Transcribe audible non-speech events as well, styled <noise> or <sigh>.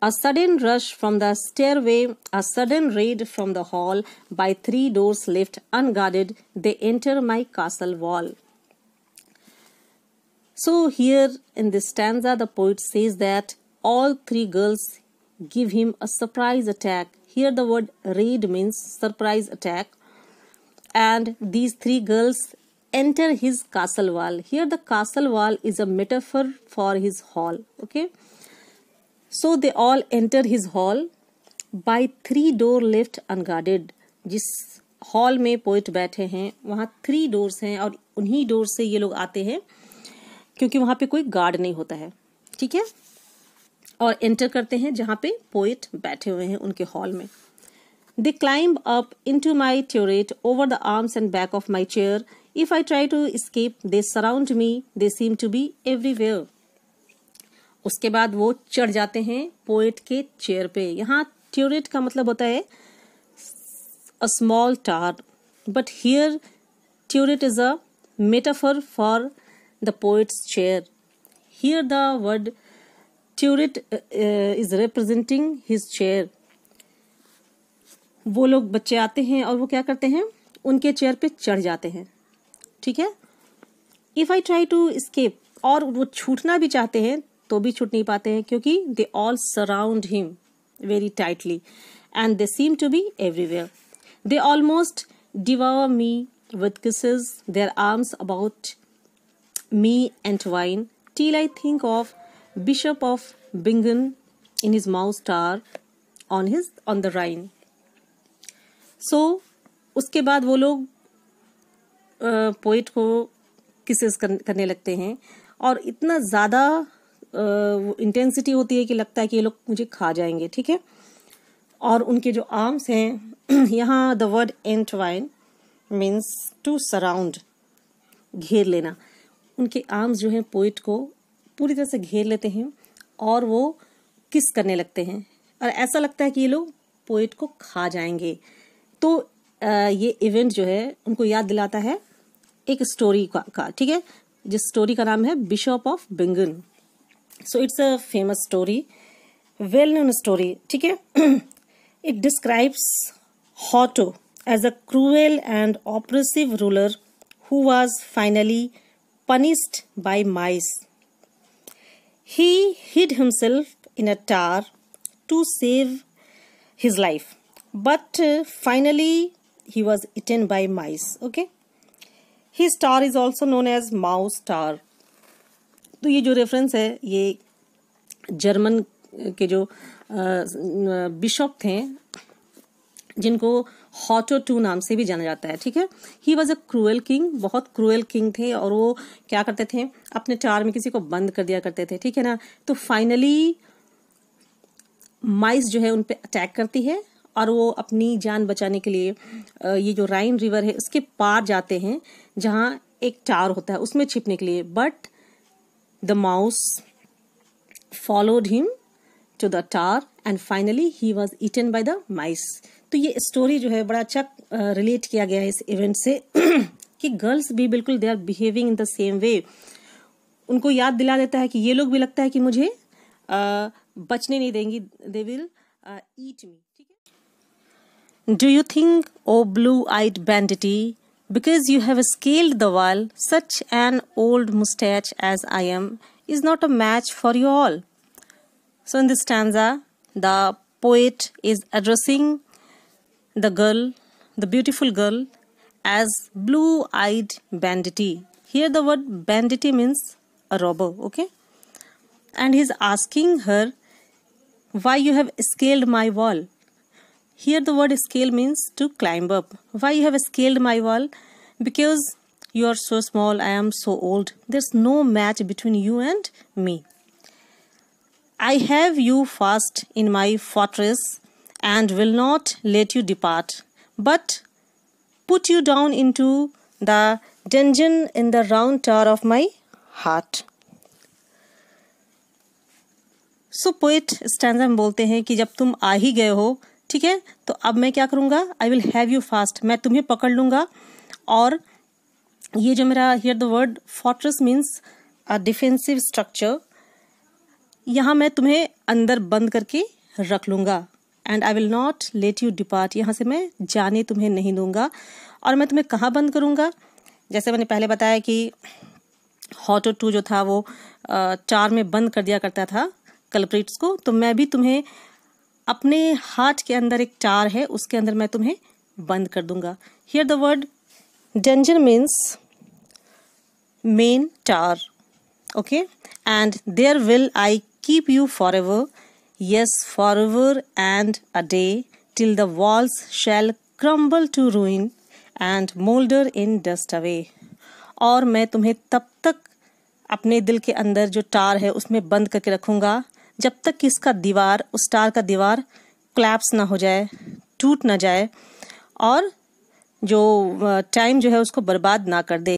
A sudden rush from the stairway, a sudden raid from the hall, by three doors left unguarded, they enter my castle wall. So, here in this stanza, the poet says that all three girls give him a surprise attack. Here, the word raid means surprise attack. And these three girls enter his castle wall. Here, the castle wall is a metaphor for his hall. Okay. So they all enter his hall by three door left unguarded जिस hall में poet बैठे हैं वहाँ three doors हैं और उन्हीं door से ये लोग आते हैं क्योंकि वहाँ पे कोई गार्ड नहीं होता है ठीक है और एंटर करते हैं जहाँ पे पोइट बैठे हुए हैं उनके हॉल में they climb up into my turret over the arms and back of my chair if I try to escape they surround me they seem to be everywhere उसके बाद वो चढ़ जाते हैं पोएट के चेयर पे यहाँ ट्यूरेट का मतलब होता है a small tower but here turret is a metaphor for the poet's chair here the word turret is representing his chair वो लोग बच्चे आते हैं और वो क्या करते हैं उनके चेयर पे चढ़ जाते हैं ठीक है if I try to escape और वो छूटना भी चाहते हैं तो भी छूट नहीं पाते हैं क्योंकि they all surround him very tightly and they seem to be everywhere they almost devour me with kisses their arms about me entwine till I think of bishop of Bingen in his mouse tower on his on the Rhine so उसके बाद वो लोग poet को kisses करने लगते हैं और इतना ज़्यादा इंटेंसिटी होती है कि लगता है कि ये लोग मुझे खा जाएंगे ठीक है और उनके जो आर्म्स हैं <clears throat> यहाँ the word entwine means to surround घेर लेना उनके आर्म्स जो हैं पोइट को पूरी तरह से घेर लेते हैं और वो किस करने लगते हैं और ऐसा लगता है कि ये लोग पोइट को खा जाएंगे तो ये इवेंट जो है उनको याद दिलाता है एक स्टोरी का ठीक है जिस स्टोरी का नाम है bishop of Bingen so it's a famous story well known story okay <clears throat> it describes hoto as a cruel and oppressive ruler who was finally punished by mice he hid himself in a tar to save his life but uh, finally he was eaten by mice okay his tar is also known as mouse tar. तो ये जो reference है ये German के जो bishop थे जिनको हॉटो to नाम से भी जाना जाता है ठीक है he was a cruel king बहुत क्रूएल किंग थे और वो क्या करते थे अपने टार में किसी को बंद कर दिया करते थे ठीक है ना तो फाइनली माइस जो है उन पर अटैक करती है और वो अपनी जान बचाने के लिए ये जो राइन रिवर है उसके पार जाते हैं जहाँ एक टार होता है उसमें छिपने के लिए but The mouse followed him to the tower and finally he was eaten by the mice. तो ये स्टोरी जो है बड़ा अच्छा रिलेट किया गया है इस इवेंट से <clears throat> कि गर्ल्स भी बिल्कुल they are behaving in the same way उनको याद दिला देता है कि ये लोग भी लगता है कि मुझे आ, बचने नहीं देंगी दे विल ईट मी ठीक है do you think o blue eyed banditti Because you have scaled the wall, such an old moustache as I am is not a match for you all. So, in this stanza, the poet is addressing the girl, the beautiful girl, as blue eyed banditti. Here, the word banditti means a robber, okay? And he's asking her, Why you have scaled my wall? Here the word scale means to climb up. Why you have scaled my wall? Because you are so small, I am so old. There's no match between you and me. I have you fast in my fortress and will not let you depart, but put you down into the dungeon in the round tower of my heart. So poet stanza में बोलते हैं कि जब तुम आ ही गए हो ठीक है तो अब मैं क्या करूँगा I will have you fast मैं तुम्हें पकड़ लूँगा और ये जो मेरा here the word fortress means defensive structure यहाँ मैं तुम्हें अंदर बंद करके रख लूँगा and I will not let you depart यहाँ से मैं जाने तुम्हें नहीं दूंगा और मैं तुम्हें कहाँ बंद करूँगा जैसे मैंने पहले बताया कि हॉटो टू जो था वो चार में बंद कर दिया करता था कल्प्रिट्स को तो मैं भी तुम्हें अपने हार्ट के अंदर एक टार है उसके अंदर मैं तुम्हें बंद कर दूंगा here the word dungeon means main tower okay and there will I keep you forever yes forever and a day till the walls shall crumble to ruin and moulder in dust away और मैं तुम्हें तब तक अपने दिल के अंदर जो टार है उसमें बंद करके रखूंगा जब तक कि इसका दीवार उस स्टार का दीवार क्लैप्स ना हो जाए टूट ना जाए और जो टाइम जो है उसको बर्बाद ना कर दे